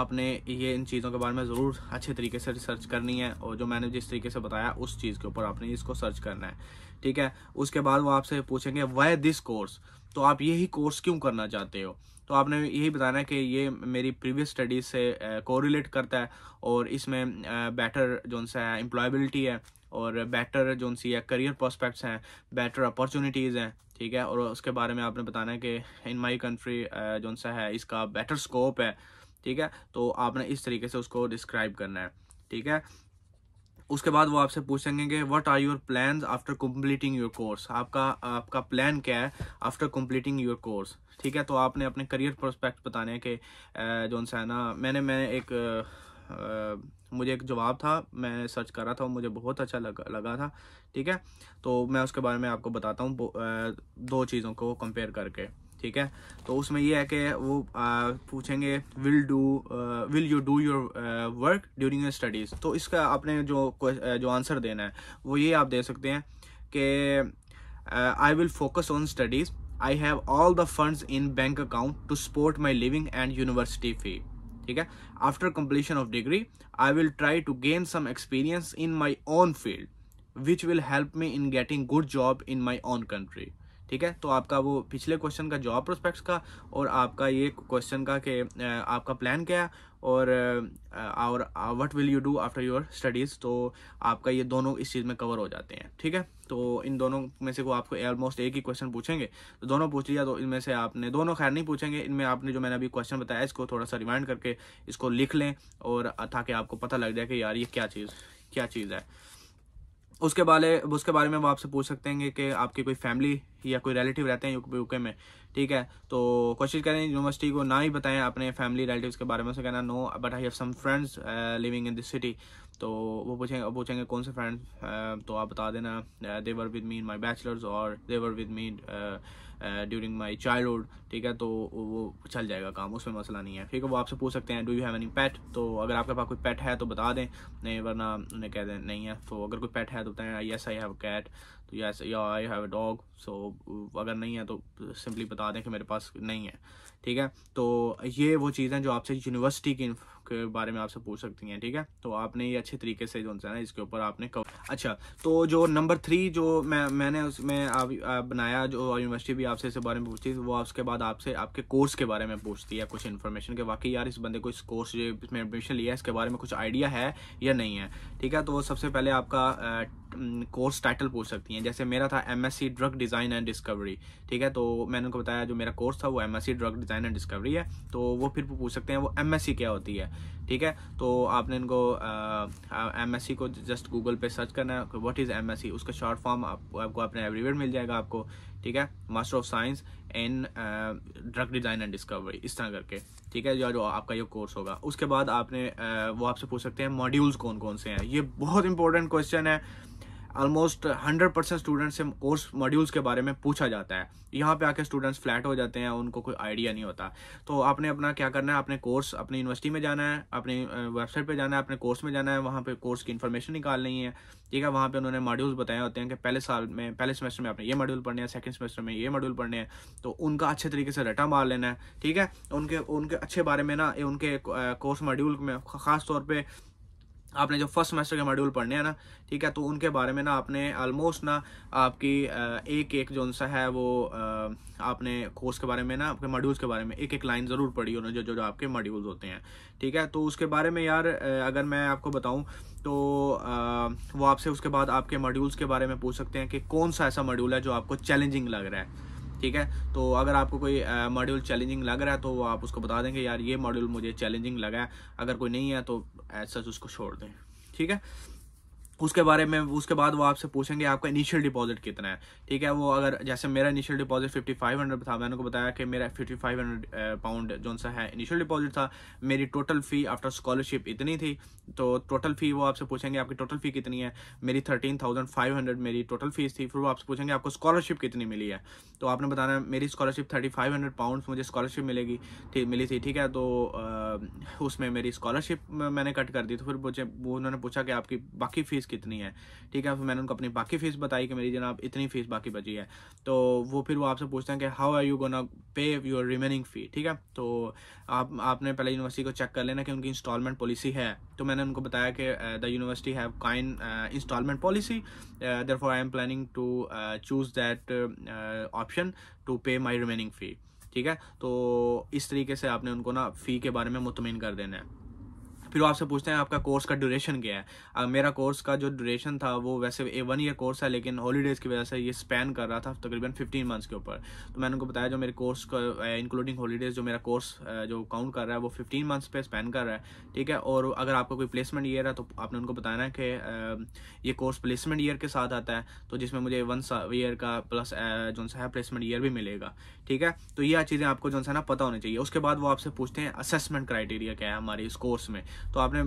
आपने ये इन चीज़ों के बारे में ज़रूर अच्छे तरीके से रिसर्च करनी है और जो मैंने जिस तरीके से बताया उस चीज़ के ऊपर आपने इसको सर्च करना है ठीक है उसके बाद वो आपसे पूछेंगे वाई दिस कोर्स तो आप यही कोर्स क्यों करना चाहते हो तो आपने यही बताना है कि ये मेरी प्रीवियस स्टडीज से कोरिलेट करता है और इसमें बेटर जो सा है एम्प्लॉयबिलिटी है और बेटर जो सी है करियर प्रोस्पेक्ट्स हैं बेटर अपॉर्चुनिटीज़ हैं ठीक है और उसके बारे में आपने बताना है कि इन माई कंट्री जो सा है इसका बेटर स्कोप है ठीक है तो आपने इस तरीके से उसको डिस्क्राइब करना है ठीक है उसके बाद वो आपसे पूछेंगे कि what are your plans after completing your course आपका आपका प्लान क्या है आफ्टर कंप्लीटिंग योर कोर्स ठीक है तो आपने अपने करियर प्रोस्पेक्ट बताने हैं कि जो है ना मैंने मैं एक आ, मुझे एक जवाब था मैं सर्च कर रहा था मुझे बहुत अच्छा लगा लगा था ठीक है तो मैं उसके बारे में आपको बताता हूँ दो चीज़ों को कंपेयर करके ठीक है तो उसमें ये है कि वो आ, पूछेंगे will do will you do your work during your studies तो इसका आपने जो जो आंसर देना है वो ये आप दे सकते हैं कि I will focus on studies I have all the funds in bank account to support my living and university fee ठीक है after completion of degree I will try to gain some experience in my own field which will help me in getting good job in my own country ठीक है तो आपका वो पिछले question का job prospects का और आपका ये क्वेश्चन का कि आपका प्लान क्या है और और what will you do after your studies तो आपका ये दोनों इस चीज़ में कवर हो जाते हैं ठीक है तो इन दोनों में से को आपको ऑलमोस्ट एक ही क्वेश्चन पूछेंगे तो दोनों पूछ लिया तो इनमें से आपने दोनों खैर नहीं पूछेंगे इनमें आपने जो मैंने अभी क्वेश्चन बताया इसको थोड़ा सा रिमाइंड करके इसको लिख लें और ताकि आपको पता लग जाए कि यार ये क्या चीज़ क्या चीज़ है उसके बारे उसके बारे में वो आपसे पूछ सकते हैं कि आपकी कोई फैमिली या कोई रिलेटिव रहते हैं यूके में ठीक है तो कोशिश करें यूनिवर्सिटी को ना ही बताएं अपने फैमिली रिलेटिव के बारे में उसे कहना no but I have some friends living in this city तो वो पूछेंगे पूछेंगे कौन से फ्रेंड uh, तो आप बता देना देवर with me in my bachelors और they were with me during my hood ठीक है तो वो चल जाएगा काम उसमें मसला नहीं है ठीक है वो आपसे पूछ सकते हैं do you have any pet तो अगर आपके पास कोई पेट है तो बता दें नहीं वरना उन्हें कह दें नहीं है तो अगर कोई पेट है तो बताएं येस आई हैव कैट तो यस या आई हैव अ डॉग सो अगर नहीं है तो सिंपली बता दें कि मेरे पास नहीं है ठीक है तो ये वो चीज़ें जो आपसे यूनिवर्सिटी की के बारे में आपसे पूछ सकती हैं ठीक है तो आपने ये अच्छे तरीके से जो है ना इसके ऊपर आपने कवर अच्छा तो जो नंबर थ्री जो मैं मैंने उसमें बनाया जो यूनिवर्सिटी भी भी आपसे इस बारे में पूछती है वो उसके बाद आपसे आपके कोर्स के बारे में पूछती है कुछ इन्फॉर्मेशन के वाकई यार इस बंदे को इस कोर्स इसमें एडमिशन लिया है इसके बारे में कुछ आइडिया है या नहीं है ठीक है तो वो सबसे पहले आपका कोर्स टाइटल पूछ सकती हैं जैसे मेरा था M drug design and discovery ठीक है तो मैंने उनको बताया जो मेरा कोर्स था वो M drug design and discovery है तो वो फिर पूछ सकते हैं वो एम क्या होती है ठीक है तो आपने इनको एम एस सी को जस्ट गूगल पे सर्च करना है what is M S C उसका शॉर्ट फॉर्म आप, आपको अपने एवरीवेयर मिल जाएगा आपको ठीक है master of science in drug design and discovery इस तरह करके ठीक है जो जो आपका ये कोर्स होगा उसके बाद आपने uh, वो आपसे पूछ सकते हैं मॉड्यूल्स कौन कौन से हैं ये बहुत इंपॉर्टेंट क्वेश्चन है ऑलमोस्ट हंड्रेड परसेंट स्टूडेंट से कोर्स मॉड्यूल्स के बारे में पूछा जाता है यहाँ पे आके स्टूडेंट्स फ्लैट हो जाते हैं उनको कोई आइडिया नहीं होता तो आपने अपना क्या करना है अपने कोर्स अपनी यूनिवर्सिटी में जाना है अपनी वेबसाइट पर जाना है अपने कोर्स में जाना है वहाँ पर कोर्स की इन्फॉर्मेशन निकालनी है ठीक है वहाँ पर उन्होंने मॉड्यूल्स बताए होते हैं कि पहले साल में पहले सेमेस्टर में आपने ये मॉड्यूल पढ़ने हैं सेकेंड सेमेस्टर में ये मॉड्यूल पढ़ने हैं तो उनका अच्छे तरीके से रटा मार लेना है ठीक है उनके उनके अच्छे बारे में ना उनके कोर्स मॉड्यूल में ख़ास तौर पर आपने जो फर्स्ट सेमेस्टर के मॉड्यूल पढ़ने हैं ना ठीक है तो उनके बारे में ना आपने ऑलमोस्ट ना आपकी एक एक जो सा है वो आपने कोर्स के बारे में ना आपके मॉड्यूल्स के बारे में एक एक लाइन ज़रूर पढ़ी होना जो जो, जो आपके मॉड्यूल्स होते हैं ठीक है तो उसके बारे में यार अगर मैं आपको बताऊँ तो वो आपसे उसके बाद आपके मॉड्यूल्स के बारे में पूछ सकते हैं कि कौन सा ऐसा मॉड्यूल है जो आपको चैलेंजिंग लग रहा है ठीक है तो अगर आपको कोई मॉड्यूल चैलेंजिंग लग रहा है तो आप उसको बता देंगे यार ये मॉड्यूल मुझे चैलेंजिंग लगा है अगर कोई नहीं है तो ऐसा सच उसको छोड़ दें ठीक है उसके बारे में उसके बाद वो आपसे पूछेंगे आपका इनिशियल डिपॉजिट कितना है ठीक है वो अगर जैसे मेरा इनिशियल डिपॉजिट 5500 था मैंने उनको बताया कि मेरा 5500 पाउंड जो सा है इनिशियल डिपॉजिट था मेरी टोटल फ़ी आफ्टर स्कॉलरशिप इतनी थी तो टोटल फ़ी वो आपसे पूछेंगे आपकी टोटल फ़ी कितनी है मेरी हंड्रेड मेरी टोटल फ़ीस थी फिर वो आपसे पूछेंगे आपको स्कॉलरशिप कितनी मिली है तो आपने बताना मेरी scholarship thirty five hundred pound मुझे स्कॉलरशिप मिलेगी ठीक मिली थी ठीक है तो उसमें मेरी स्कॉलरशिप मैंने कट कर दी तो फिर मुझे उन्होंने पूछा कि आपकी बाकी फ़ीस फीस कितनी है ठीक है फिर मैंने उनको अपनी बाकी फीस बताई कि मेरी जनाब इतनी फीस बाकी बची है तो वो फिर वो आपसे पूछते हैं कि how are you gonna pay your remaining fee ठीक है तो आप आपने पहले यूनिवर्सिटी को चेक कर लेना कि उनकी इंस्टॉलमेंट पॉलिसी है तो मैंने उनको बताया कि the university have kind installment policy therefore I am planning to choose that option to pay my remaining fee ठीक है तो इस तरीके से आपने उनको ना फ़ी के बारे में मुतमिन कर देना है फिर वो आपसे पूछते हैं आपका कोर्स का ड्यूरेशन क्या है आ, मेरा कोर्स का जो ड्यूरेशन था वो वैसे ए वन ईयर कोर्स है लेकिन हॉलीडेज़ की वजह से ये स्पेन कर रहा था तकरीबन फिफ्टीन मंथ्स के ऊपर तो मैंने उनको बताया जो मेरे कोर्स का इंक्लूडिंग हॉलीडेज़ जो मेरा कोर्स जो काउंट कर रहा है वो फिफ्टीन मंथ्स पर स्पेन कर रहा है ठीक है और अगर आपका कोई प्लेसमेंट ईयर है तो आपने उनको बताना है कि ये कोर्स प्लेसमेंट ईयर के साथ आता है तो जिसमें मुझे वन ईयर का प्लस जो है प्लेसमेंट ईयर भी मिलेगा ठीक है तो ये चीज़ें आपको जो ना पता होनी चाहिए उसके बाद वो आपसे पूछते हैं असेसमेंट क्राइटेरिया क्या है हमारे इस कोर्स में तो आपने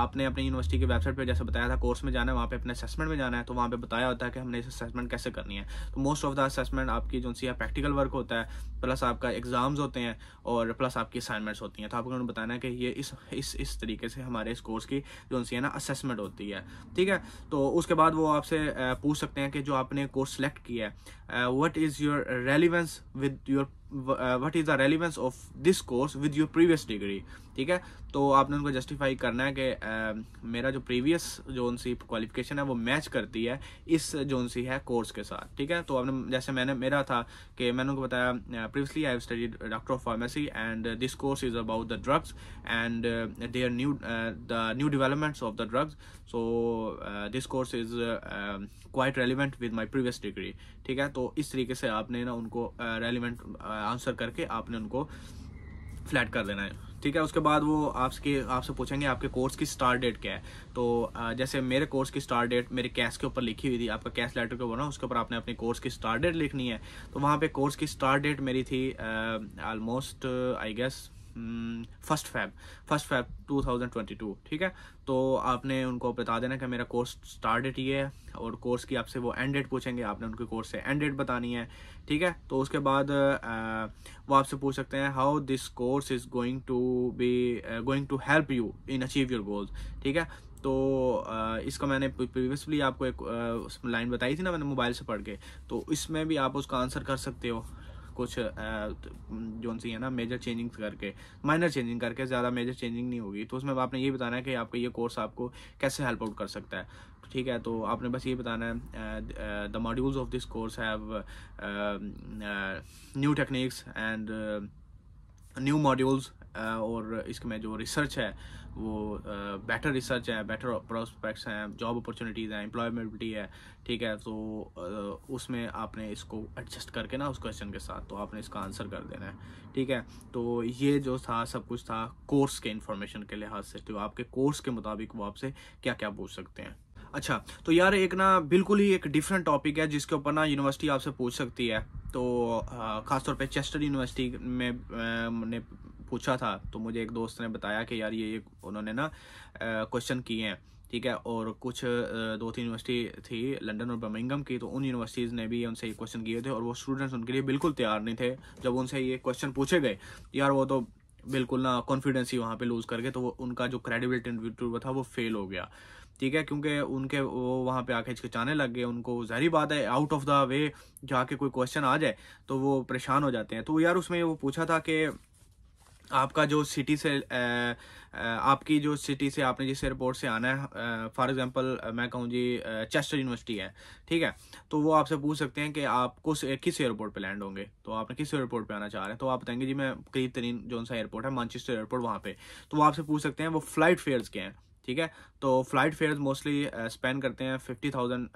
आपने अपनी यूनिवर्सिटी की वेबसाइट पर जैसे बताया था कोर्स में जाना है वहाँ पे अपने असेसमेंट में जाना है तो वहाँ पे बताया होता है कि हमने इस असेसमेंट कैसे करनी है तो मोस्ट ऑफ द असेसमेंट आपकी जो सी प्रैक्टिकल वर्क होता है प्लस आपका एग्जाम्स होते हैं और प्लस आपकी असाइनमेंट्स होती हैं तो आपको उन्होंने बताना है कि ये इस इस इस तरीके से हमारे इस कोर्स की जो सी है ना असेसमेंट होती है ठीक है तो उसके बाद वो आपसे पूछ सकते हैं कि जो आपने कोर्स सेलेक्ट किया है what is your relevance with with your uh, what is the relevance of this course with your previous degree ठीक है तो आपने उनको जस्टिफाई करना है कि uh, मेरा जो प्रीवियस जोन सी क्वालिफिकेशन है वो मैच करती है इस जोन सी है कोर्स के साथ ठीक है तो आपने जैसे मैंने मेरा था कि मैंने उनको बताया previously I study studied doctor of pharmacy and this course is about the drugs and are new the new developments of the drugs so this course is quite relevant with my previous degree ठीक है तो इस तरीके से आपने ना उनको relevant answer करके आपने उनको फ्लैट कर देना है ठीक है उसके बाद वो आपके आपसे पूछेंगे आपके कोर्स की स्टार डेट क्या है तो जैसे मेरे कोर्स की स्टार डेट मेरे कैश के ऊपर लिखी हुई थी आपका कैश लेटर के ऊपर ना उसके ऊपर आपने अपने कोर्स की स्टार डेट लिखनी है तो वहाँ पे कोर्स की स्टार डेट मेरी थी almost I guess first Feb first Feb 2022 ठीक है तो आपने उनको बता देना कि मेरा कोर्स स्टार्ट डेट ये है और कोर्स की आपसे वो एंड डेट पूछेंगे आपने उनके कोर्स से एंड डेट बतानी है ठीक है तो उसके बाद वो आपसे पूछ सकते हैं how this course is going to be going to help you in achieve your goals ठीक है तो इसका मैंने प्रीवियसली आपको एक लाइन बताई थी ना मैंने मोबाइल से पढ़ के तो इसमें भी आप उसका आंसर कर सकते हो कुछ जो सी है ना मेजर चेंजिंग करके माइनर चेंजिंग करके ज़्यादा मेजर चेंजिंग नहीं होगी तो उसमें आपने ये बताना है कि आपका ये कोर्स आपको कैसे हेल्प आउट कर सकता है तो ठीक है तो आपने बस ये बताना है the modules of this course have new techniques and new modules और इसमें जो रिसर्च है वो बेटर रिसर्च है बेटर प्रोस्पेक्ट्स हैं जॉब अपॉर्चुनिटीज़ हैं एम्प्लॉयबिलिटी है ठीक है तो उसमें आपने इसको एडजस्ट करके ना उस क्वेश्चन के साथ तो आपने इसका आंसर कर देना है ठीक है तो ये जो था सब कुछ था कोर्स के इन्फॉर्मेशन के लिहाज से तो आपके कोर्स के मुताबिक वो आपसे क्या क्या पूछ सकते हैं अच्छा तो यार एक ना बिल्कुल ही एक डिफरेंट टॉपिक है जिसके ऊपर ना यूनिवर्सिटी आपसे पूछ सकती है तो ख़ासतौर पे चेस्टर यूनिवर्सिटी में ने पूछा था तो मुझे एक दोस्त ने बताया कि यार ये ये उन्होंने ना क्वेश्चन किए हैं ठीक है और कुछ दो तीन यूनिवर्सिटी थी लंदन और बर्मिंगम की तो उन यूनिवर्सिटीज़ ने भी उनसे ये क्वेश्चन किए थे और वो स्टूडेंट्स उनके लिए बिल्कुल तैयार नहीं थे जब उनसे ये क्वेश्चन पूछे गए यार वो तो बिल्कुल ना कॉन्फिडेंस ही वहाँ पर लूज़ करके तो वो उनका जो क्रेडिबिलिटी इंटरव्यू था वो फेल हो गया ठीक है क्योंकि उनके वो वहाँ पे आके हिचकिचाने लग गए उनको जहरी बात है आउट ऑफ द वे जाके कोई क्वेश्चन आ जाए तो वो परेशान हो जाते हैं तो यार उसमें वो पूछा था कि आपका जो सिटी से आ, आपकी जो सिटी से आपने जिस एयरपोर्ट से आना है फॉर एग्जांपल मैं कहूँ जी चेस्टर यूनिवर्सिटी है ठीक है तो वो आपसे पूछ सकते हैं कि आप किस किस एयरपोर्ट पे लैंड होंगे तो आपने किस एयरपोर्ट पे आना चाह रहे हैं तो आप बताएंगे जी मैं करीब तरीन जो सा एयरपोर्ट है मानचेस्टर एयरपोर्ट वहाँ पर तो वो आपसे पूछ सकते हैं वो फ्लाइट फेयर्स के हैं ठीक है तो फ्लाइट फेयर मोस्टली स्पेन करते हैं fifty thousand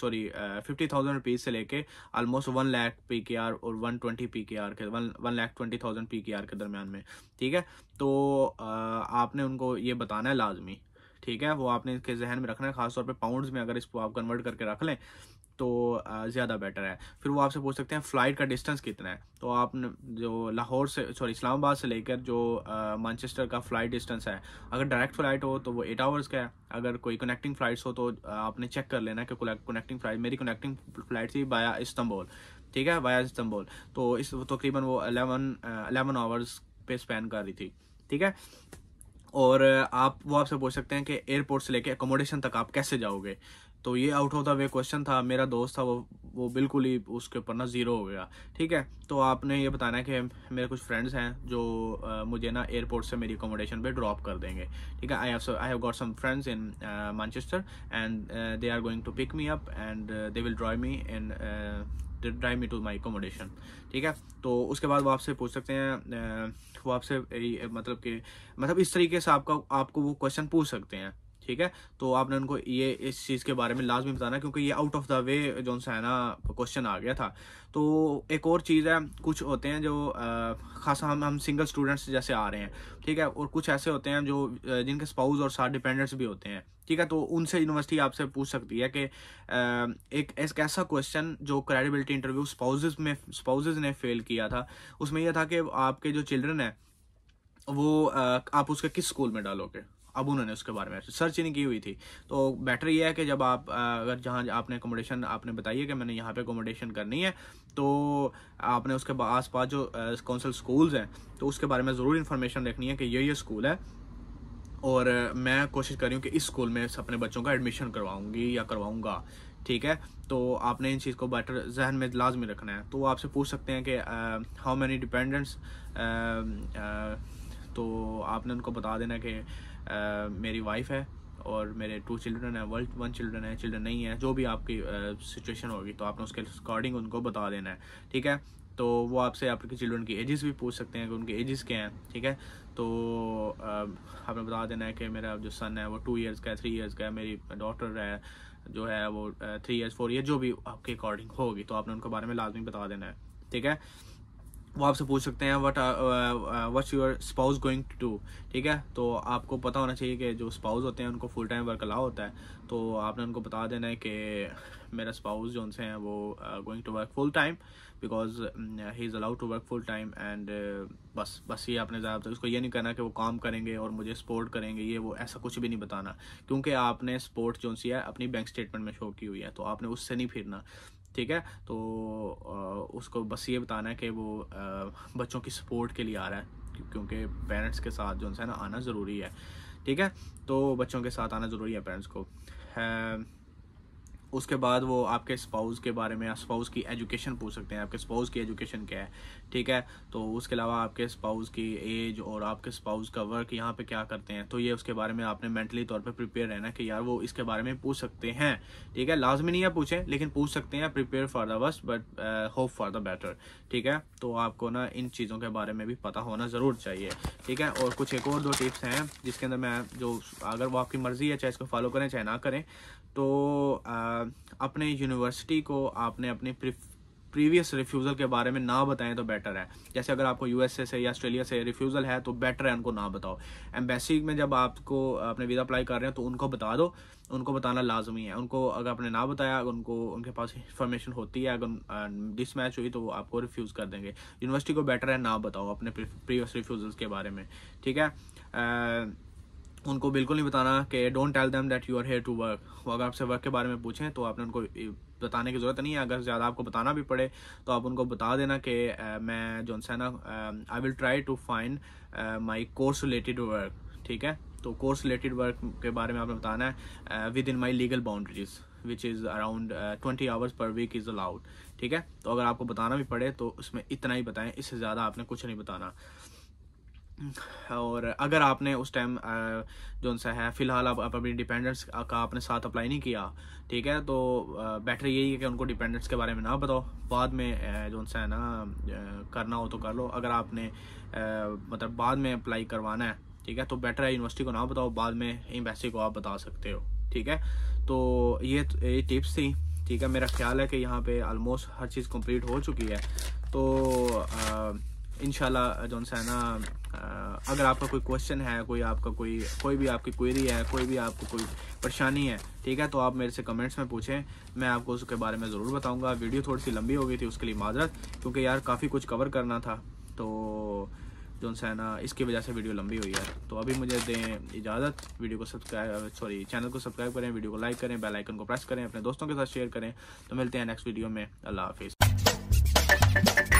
sorry fifty thousand rupees से लेके almost one lakh P K R और one twenty P K R के one one lakh twenty thousand P K R के दरमियान में ठीक है तो uh, आपने उनको ये बताना है लाजमी ठीक है वो आपने इसके जहन में रखना है खासतौर पे पाउंड्स में अगर इसको आप कन्वर्ट करके रख लें तो ज़्यादा बेटर है फिर वो आपसे पूछ सकते हैं फ़्लाइट का डिस्टेंस कितना है तो आप जो लाहौर से सॉरी इस्लामाबाद से लेकर जो मानचेस्टर का फ़्लाइट डिस्टेंस है अगर डायरेक्ट फ़्लाइट हो तो वो एट आवर्स का है अगर कोई कनेक्टिंग फ़्लाइट्स हो तो आपने चेक कर लेना कि कनेक्टिंग फ़्लाइट मेरी कनेक्टिंग फ़्लाइट थी बाया इस्तंबुल ठीक है बाया इस्तंबुल तो इस तकरीबन तो वो अलेवन अलेवन आवर्स पे स्पेंड कर रही थी ठीक है और आप वो आपसे पूछ सकते हैं कि एयरपोर्ट से लेके एकोमोडेशन तक आप कैसे जाओगे तो ये out of the way question था मेरा दोस्त था वो वो बिल्कुल ही उसके ऊपर ना ज़ीरो हो गया ठीक है तो आपने ये बताना कि मेरे कुछ फ्रेंड्स हैं जो आ, मुझे ना एयरपोर्ट से मेरी अकोमोडेशन पे ड्रॉप कर देंगे ठीक है I have I have got some friends in Manchester and they are going to pick me up and they will drive me in drive me to my accommodation ठीक है तो उसके बाद वो आपसे पूछ सकते हैं वो आपसे मतलब कि मतलब इस तरीके से आपका आपको वो क्वेश्चन पूछ सकते हैं ठीक है तो आपने उनको ये इस चीज़ के बारे में लाजमी बताना क्योंकि ये आउट ऑफ द वे जो सा है ना क्वेश्चन आ गया था तो एक और चीज़ है कुछ होते हैं जो खासा हम हम सिंगल स्टूडेंट्स जैसे आ रहे हैं ठीक है और कुछ ऐसे होते हैं जो जिनके स्पाउस और साथ डिपेंडेंट्स भी होते हैं ठीक है तो उनसे यूनिवर्सिटी आपसे पूछ सकती है कि एक ऐसा क्वेश्चन जो क्रेडिबिलिटी इंटरव्यू स्पाउजेज में स्पाउजेज ने फेल किया था उसमें यह था कि आपके जो चिल्ड्रन हैं वो आप उसके किस स्कूल में डालोगे अब उन्होंने उसके बारे में सर्च नहीं की हुई थी तो बेटर ये है कि जब आप अगर जहाँ आपने अकोमोडेशन आपने बताइए कि मैंने यहाँ पे अकोमोडेशन करनी है तो आपने उसके आस पास जो कौंसल स्कूल्स हैं तो उसके बारे में ज़रूर इन्फॉर्मेशन रखनी है कि ये ये स्कूल है और मैं कोशिश कर रही हूँ कि इस स्कूल में अपने बच्चों का एडमिशन करवाऊँगी या करवाऊँगा ठीक है तो आपने इन चीज़ को बेटर जहन में लाजमी रखना है तो वो आपसे पूछ सकते हैं कि हाउ मैनी डिपेंडेंट्स तो आपने उनको बता देना कि मेरी वाइफ है और मेरे टू चिल्ड्रन है वर्ल्ड वन चिल्ड्रन है चिल्ड्रन नहीं है जो भी आपकी सिचुएशन होगी तो आपने उसके अकॉर्डिंग उनको बता देना है ठीक है तो वो आपसे आपके चिल्ड्रन की एजेस भी पूछ सकते हैं कि उनके एजेस क्या हैं ठीक है तो आपने बता देना है कि मेरा जो सन है वो टू इयर्स का है थ्री इयर्स का है मेरी डॉटर है जो है वो थ्री इयर्स फोर ईयर जो भी आपके अकॉर्डिंग होगी तो आपने उनके बारे में लाजमी बता देना है ठीक है वो आपसे पूछ सकते हैं what what's your spouse going to do ठीक है तो आपको पता होना चाहिए कि जो स्पाउस होते हैं उनको फुल टाइम वर्क अलाउ होता है तो आपने उनको बता देना है कि मेरा स्पाउस जो उनसे हैं वो going to work full time because he is allowed to work full time and बस बस ये आपने ज़्यादातर उसको ये नहीं करना कि वो काम करेंगे और मुझे सपोर्ट करेंगे ये वो ऐसा कुछ भी नहीं बताना क्योंकि आपने स्पोर्ट जो सी है अपनी बैंक स्टेटमेंट में शो की हुई है तो आपने उससे नहीं फिरना ठीक है तो उसको बस ये बताना है कि वो बच्चों की सपोर्ट के लिए आ रहा है क्योंकि पेरेंट्स के साथ जो है ना आना ज़रूरी है ठीक है तो बच्चों के साथ आना ज़रूरी है पेरेंट्स को उसके बाद वो आपके स्पाउस के बारे में स्पाउस की एजुकेशन पूछ सकते हैं आपके स्पाउस की एजुकेशन क्या है ठीक है तो उसके अलावा आपके स्पाउस की एज और आपके स्पाउस का वर्क यहाँ पे क्या करते हैं तो ये उसके बारे में आपने मेंटली तौर पे प्रिपेयर रहना कि यार वो इसके बारे में पूछ सकते हैं ठीक है लाजमी नहीं है पूछें लेकिन पूछ सकते हैं prepare for the worst but hope for the better ठीक है तो आपको ना इन चीज़ों के बारे में भी पता होना ज़रूर चाहिए ठीक है और कुछ एक और दो टिप्स हैं जिसके अंदर मैं जो अगर वो आपकी मर्ज़ी है चाहे इसको फॉलो करें चाहे ना करें तो आ, uh, अपने यूनिवर्सिटी को आपने अपने प्रीवियस रिफ्यूज़ल के बारे में ना बताएं तो बेटर है जैसे अगर आपको यूएसए से या ऑस्ट्रेलिया से रिफ्यूज़ल है तो बेटर है उनको ना बताओ एम्बेसी में जब आपको अपने वीज़ा अप्लाई कर रहे हैं तो उनको बता दो उनको बताना लाजमी है उनको अगर आपने ना बताया अगर उनको उनके पास इन्फॉर्मेशन होती है अगर डिसमैच हुई तो वो आपको रिफ्यूज़ कर देंगे यूनिवर्सिटी को बेटर है ना बताओ अपने प्रीवियस रिफ्यूज़ल्स के बारे में ठीक है उनको बिल्कुल नहीं बताना कि don't tell them that you are here to work वो अगर आपसे वर्क के बारे में पूछें तो आपने उनको बताने की ज़रूरत नहीं है अगर ज़्यादा आपको बताना भी पड़े तो आप उनको बता देना कि मैं जो है ना I will try to find my course related work ठीक है तो कोर्स रिलेटेड वर्क के बारे में आपने बताना है within my legal boundaries which is around twenty hours per week is allowed ठीक है तो अगर आपको बताना भी पड़े तो उसमें इतना ही बताएं इससे ज़्यादा आपने कुछ नहीं बताना और अगर आपने उस टाइम जो सा है फ़िलहाल आप, आप अपनी डिपेंडेंस का आपने साथ अप्लाई नहीं किया ठीक है तो बेटर यही है कि उनको डिपेंडेंस के बारे में ना बताओ बाद में जो सा है ना करना हो तो कर लो अगर आपने मतलब बाद में अप्लाई करवाना है ठीक है तो बेटर है यूनिवर्सिटी को ना बताओ बाद में एम्बेसी को आप बता सकते हो ठीक है तो ये ये टिप्स थी ठीक है मेरा ख्याल है कि यहाँ पे आलमोस्ट हर चीज़ कंप्लीट हो चुकी है तो आ, इन सा है ना अगर आपका कोई क्वेश्चन है कोई आपका कोई कोई भी आपकी क्वेरी है कोई भी आपको कोई परेशानी है ठीक है तो आप मेरे से कमेंट्स में पूछें मैं आपको उसके बारे में ज़रूर बताऊंगा वीडियो थोड़ी सी लंबी हो गई थी उसके लिए माजरत क्योंकि यार काफ़ी कुछ कवर करना था तो सा है ना इसकी वजह से वीडियो लंबी हुई है तो अभी मुझे दें इजाज़त वीडियो को सब्सक्राइब सॉरी चैनल को सब्सक्राइब करें वीडियो को लाइक करें बेलाइकन को प्रेस करें अपने दोस्तों के साथ शेयर करें तो मिलते हैं नेक्स्ट वीडियो में अल्लाह हाफिज़